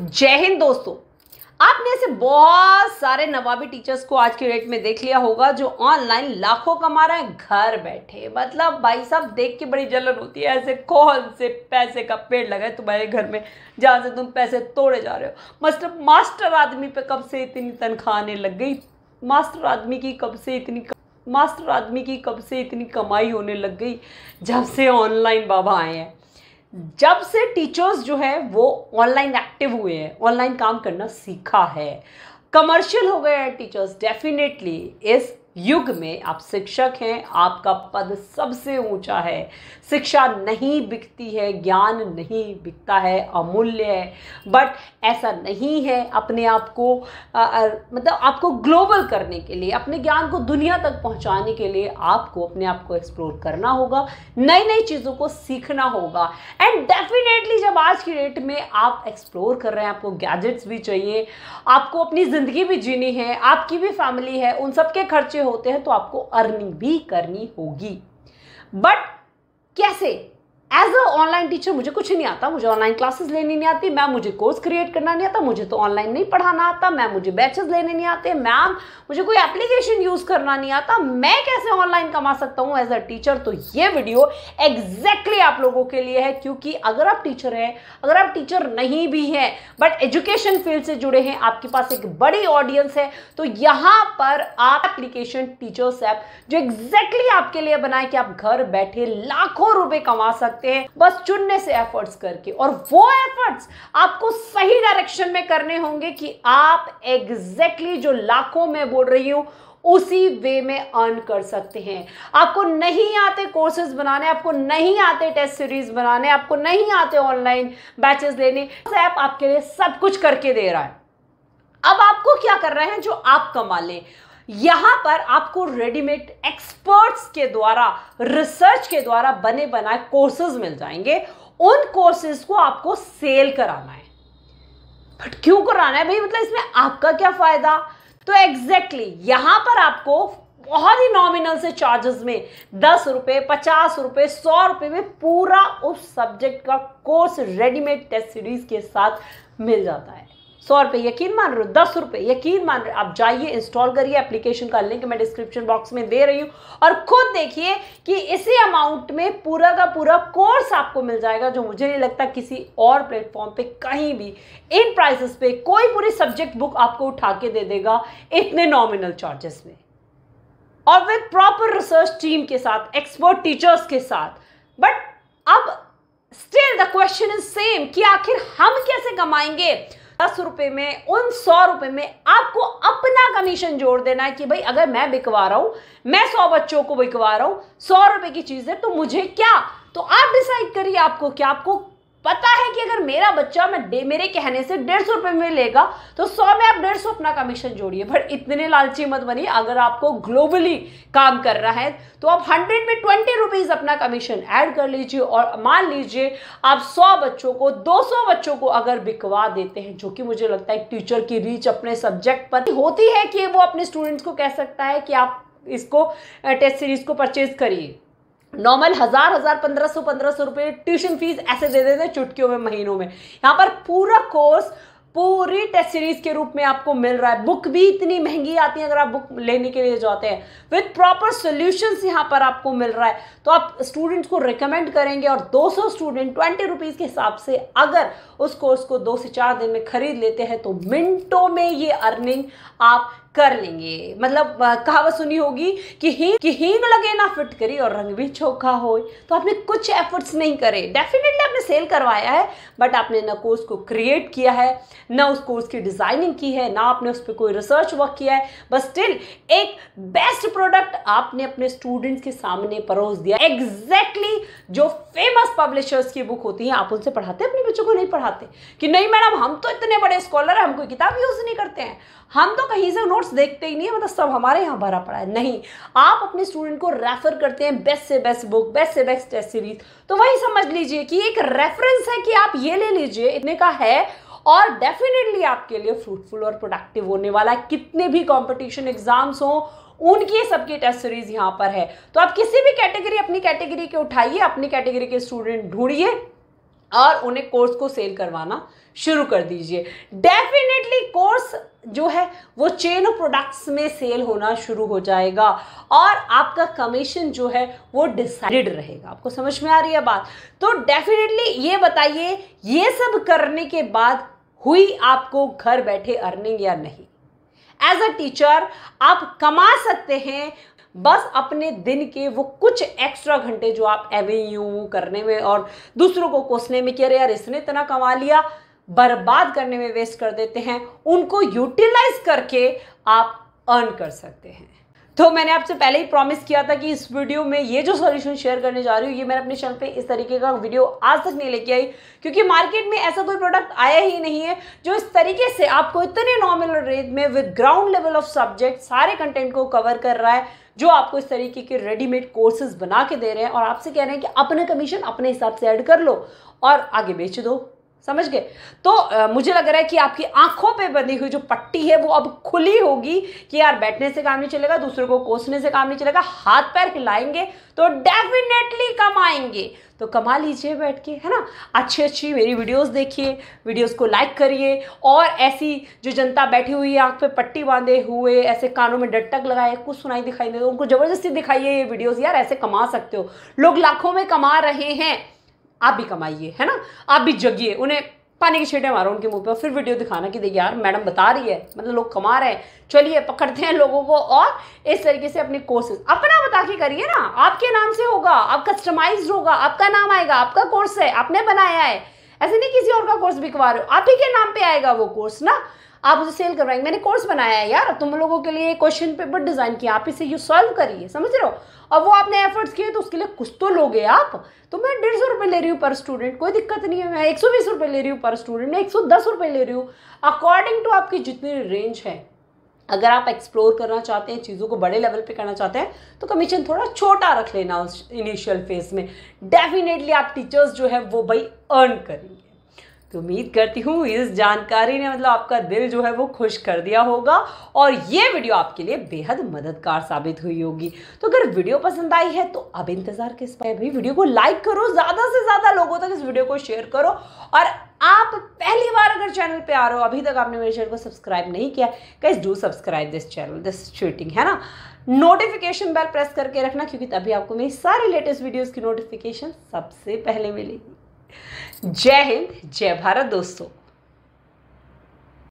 जय हिंद दोस्तों आपने ऐसे बहुत सारे नवाबी टीचर्स को आज के डेट में देख लिया होगा जो ऑनलाइन लाखों कमा रहे हैं घर बैठे मतलब भाई साहब देख के बड़ी जलन होती है ऐसे कौन से पैसे का पेड़ लगा तुम्हारे घर में जहाँ से तुम पैसे तोड़े जा रहे हो मतलब मास्टर आदमी पे कब से इतनी तनख्वाह आने लग गई मास्टर आदमी की कब से इतनी मास्टर आदमी की कब से इतनी कमाई होने लग गई जब से ऑनलाइन बाबा आए हैं जब से टीचर्स जो है वो ऑनलाइन एक्टिव हुए हैं ऑनलाइन काम करना सीखा है कमर्शियल हो गए हैं टीचर्स डेफिनेटली इस युग में आप शिक्षक हैं आपका पद सबसे ऊंचा है शिक्षा नहीं बिकती है ज्ञान नहीं बिकता है अमूल्य है बट ऐसा नहीं है अपने आप को मतलब आपको ग्लोबल करने के लिए अपने ज्ञान को दुनिया तक पहुंचाने के लिए आपको अपने आप को एक्सप्लोर करना होगा नई नई चीज़ों को सीखना होगा एंड डेफिनेटली जब आज की डेट में आप एक्सप्लोर कर रहे हैं आपको गैजेट्स भी चाहिए आपको अपनी ज़िंदगी भी जीनी है आपकी भी फैमिली है उन सबके खर्चे होते हैं तो आपको अर्निंग भी करनी होगी बट कैसे एज अ ऑनलाइन टीचर मुझे कुछ नहीं आता मुझे ऑनलाइन क्लासेस लेनी नहीं आती मैम मुझे कोर्स क्रिएट करना नहीं आता मुझे तो ऑनलाइन नहीं पढ़ाना आता मैम मुझे बैचेस लेने नहीं आते मैम मुझे कोई एप्लीकेशन यूज़ करना नहीं आता मैं कैसे ऑनलाइन कमा सकता हूँ एज अ टीचर तो ये वीडियो एग्जैक्टली exactly आप लोगों के लिए है क्योंकि अगर आप टीचर हैं अगर आप टीचर नहीं भी हैं बट एजुकेशन फील्ड से जुड़े हैं आपके पास एक बड़ी ऑडियंस है तो यहाँ पर आप एप्लीकेशन टीचर्स ऐप जो एग्जैक्टली exactly आपके लिए बनाए कि आप घर बैठे लाखों रुपये कमा सकते सकते हैं बस चुनने से एफर्ट्स करके और वो एफर्ट्स आपको सही डायरेक्शन में करने होंगे कि आप एग्जैक्टली exactly जो लाखों में बोल रही हूं उसी वे में अर्न कर सकते हैं आपको नहीं आते कोर्सेज बनाने आपको नहीं आते टेस्ट सीरीज बनाने आपको नहीं आते ऑनलाइन बैचेस लेने ऐप आपके लिए सब कुछ करके दे रहा है अब आपको क्या करना है जो आप कमा लें यहां पर आपको रेडीमेड एक्सपर्ट्स के द्वारा रिसर्च के द्वारा बने बनाए कोर्सेज मिल जाएंगे उन कोर्सेज को आपको सेल कराना है बट क्यों कराना है भाई मतलब इसमें आपका क्या फायदा तो एग्जैक्टली exactly, यहां पर आपको बहुत ही नॉमिनल से चार्जेस में दस रुपए पचास रुपए सौ रुपए में पूरा उस सब्जेक्ट का कोर्स रेडीमेड टेस्ट सीरीज के साथ मिल जाता है सौ रुपये यकीन मान रहे हो दस रुपये यकीन मान रहे हो आप जाइए इंस्टॉल करिए एप्लीकेशन का लिंक मैं डिस्क्रिप्शन बॉक्स में दे रही हूँ और खुद देखिए कि इसी अमाउंट में पूरा का पूरा कोर्स आपको मिल जाएगा जो मुझे नहीं लगता किसी और प्लेटफॉर्म पे कहीं भी इन प्राइसेस पे कोई पूरी सब्जेक्ट बुक आपको उठा के दे देगा इतने नॉमिनल चार्जेस में और विद प्रॉपर रिसर्च टीम के साथ एक्सपर्ट टीचर्स के साथ बट अब still the question is same कि आखिर हम कैसे कमाएंगे दस रुपए में उन सौ रुपए में आपको अपना कमीशन जोड़ देना है कि भाई अगर मैं बिकवा रहा हूं मैं सौ बच्चों को बिकवा रहा हूं सौ रुपए की चीज है तो मुझे क्या तो आप डिसाइड करिए आपको क्या आपको पता है कि अगर मेरा बच्चा मैं मेरे कहने से डेढ़ सौ रुपये में लेगा तो सौ में आप डेढ़ सौ अपना कमीशन जोड़िए पर इतने लालची मत बनिए अगर आपको ग्लोबली काम करना है तो आप हंड्रेड में ट्वेंटी रुपीज़ अपना कमीशन ऐड कर लीजिए और मान लीजिए आप सौ बच्चों को दो सौ बच्चों को अगर बिकवा देते हैं जो कि मुझे लगता है टीचर की रीच अपने सब्जेक्ट पर होती है कि वो अपने स्टूडेंट्स को कह सकता है कि आप इसको टेस्ट सीरीज को परचेज करिए नॉर्मल हजार हजार पंद्रह सौ पंद्रह सौ रुपये ट्यूशन फीस ऐसे दे देते हैं चुटकियों में महीनों में यहाँ पर पूरा कोर्स पूरी टेस्ट सीरीज के रूप में आपको मिल रहा है बुक भी इतनी महंगी आती है अगर आप बुक लेने के लिए जाते हैं विद प्रॉपर सोल्यूशन यहाँ पर आपको मिल रहा है तो आप स्टूडेंट्स को रिकमेंड करेंगे और 200 स्टूडेंट ट्वेंटी रुपीज़ के हिसाब से अगर उस कोर्स को दो से चार दिन में खरीद लेते हैं तो मिनटों में ये अर्निंग आप कर लेंगे मतलब कहावत सुनी होगी कि ही, कि हींग लगे ना फिट करी और रंग भी चोखा हो तो आपने कुछ एफर्ट्स नहीं करे डेफिनेटली आपने सेल करवाया है बट आपने ना कोर्स को क्रिएट किया है ना उस कोर्स की डिज़ाइनिंग की है ना आपने उस पर कोई रिसर्च वर्क किया है बस स्टिल एक बेस्ट प्रोडक्ट आपने अपने स्टूडेंट्स के सामने परोस दिया एग्जैक्टली exactly जो फेमस पब्लिशर्स की बुक होती है आप उनसे पढ़ाते अपने बच्चों को नहीं पढ़ाते कि नहीं मैडम हम तो इतने बड़े स्कॉलर हैं हम कोई किताब यूज़ नहीं करते हैं हम तो कहीं से नोट नोट्स देखते ही नहीं है मतलब सब हमारे यहाँ भरा पड़ा है नहीं आप अपने स्टूडेंट को रेफर करते हैं बेस्ट से बेस्ट बुक बेस्ट से बेस्ट टेस्ट सीरीज तो वही समझ लीजिए कि एक रेफरेंस है कि आप ये ले लीजिए इतने का है और डेफिनेटली आपके लिए फ्रूटफुल और प्रोडक्टिव होने वाला है कितने भी कॉम्पिटिशन एग्जाम्स हों उनकी सबकी टेस्ट सीरीज यहाँ पर है तो आप किसी भी कैटेगरी अपनी कैटेगरी के उठाइए अपनी कैटेगरी के स्टूडेंट ढूंढिए और उन्हें कोर्स को सेल करवाना शुरू कर दीजिए डेफिनेटली कोर्स जो है वो चेन ऑफ प्रोडक्ट्स में सेल होना शुरू हो जाएगा और आपका कमीशन जो है वो डिसाइडेड रहेगा आपको समझ में आ रही है बात तो डेफिनेटली ये बताइए ये सब करने के बाद हुई आपको घर बैठे अर्निंग या नहीं एज अ टीचर आप कमा सकते हैं बस अपने दिन के वो कुछ एक्स्ट्रा घंटे जो आप एवे यू करने में और दूसरों को कोसने में कह रहे यार इसने इतना कमा लिया बर्बाद करने में वेस्ट कर देते हैं उनको यूटिलाइज करके आप अर्न कर सकते हैं तो मैंने आपसे पहले ही प्रॉमिस किया था कि इस वीडियो में ये जो सॉल्यूशन शेयर करने जा रही हूँ ये मैंने अपने चैनल पे इस तरीके का वीडियो आज तक नहीं लेके आई क्योंकि मार्केट में ऐसा कोई प्रोडक्ट आया ही नहीं है जो इस तरीके से आपको इतने नॉर्मल रेट में with ground level of subject सारे कंटेंट को कवर कर रहा है जो आपको इस तरीके के रेडीमेड कोर्सेज बना के दे रहे हैं और आपसे कह रहे हैं कि अपना कमीशन अपने हिसाब से ऐड कर लो और आगे बेच दो समझ गए तो आ, मुझे लग रहा है कि आपकी आंखों पे बंधी हुई जो पट्टी है वो अब खुली होगी कि यार बैठने से काम नहीं चलेगा दूसरों को कोसने से काम नहीं चलेगा हाथ पैर हिलाएंगे तो डेफिनेटली कमाएंगे तो कमा लीजिए बैठ के है ना अच्छी अच्छी मेरी वीडियोस देखिए वीडियोस को लाइक करिए और ऐसी जो जनता बैठी हुई है आंख पे पट्टी बांधे हुए ऐसे कानों में डटक लगाए कुछ सुनाई दिखाई दे उनको ज़बरदस्ती दिखाइए ये वीडियोस यार ऐसे कमा सकते हो लोग लाखों में कमा रहे हैं आप भी कमाइए है ना आप भी जगिए उन्हें पानी की छीटें मारो उनके मुंह पर फिर वीडियो दिखाना कि देखिए यार मैडम बता रही है मतलब लोग कमा रहे हैं चलिए पकड़ते हैं लोगों को और इस तरीके से अपनी कोर्सेज अपना बता के करिए ना आपके नाम से होगा आप कस्टमाइज होगा आपका नाम आएगा आपका कोर्स है आपने बनाया है ऐसे नहीं किसी और का कोर्स बिकवा रहे हो आप ही के नाम पे आएगा वो कोर्स ना आप उसे सेल करवाएंगे मैंने कोर्स बनाया है यार तुम लोगों के लिए क्वेश्चन पेपर डिज़ाइन किया आप इसे यू सॉल्व करिए समझ रहे हो और वो आपने एफर्ट्स किए तो उसके लिए कुछ तो लोगे आप तो मैं डेढ़ सौ रुपये ले रही हूँ पर स्टूडेंट कोई दिक्कत नहीं है मैं एक सौ बीस रुपये ले रही हूँ पर स्टूडेंट मैं एक सौ दस रुपये ले रही हूँ अकॉर्डिंग टू आपकी जितनी रेंज है अगर आप एक्सप्लोर करना चाहते हैं चीज़ों को बड़े लेवल पे करना चाहते हैं तो कमीशन थोड़ा छोटा रख लेना उस इनिशियल फेज में डेफिनेटली आप टीचर्स जो है वो भाई अर्न करेंगे तो उम्मीद करती हूँ इस जानकारी ने मतलब आपका दिल जो है वो खुश कर दिया होगा और ये वीडियो आपके लिए बेहद मददगार साबित हुई होगी तो अगर वीडियो पसंद आई है तो अब इंतज़ार किस पर भाई वीडियो को लाइक करो ज़्यादा से ज़्यादा लोगों तक इस वीडियो को शेयर करो और आप पहली बार अगर चैनल पे आ रहे हो अभी तक आपने मेरे चैनल को सब्सक्राइब नहीं किया case do subscribe this channel this shooting है ना नोटिफिकेशन बेल प्रेस करके रखना क्योंकि तभी आपको मेरी सारी लेटेस्ट वीडियोज की नोटिफिकेशन सबसे पहले मिलेगी जय हिंद जय भारत दोस्तों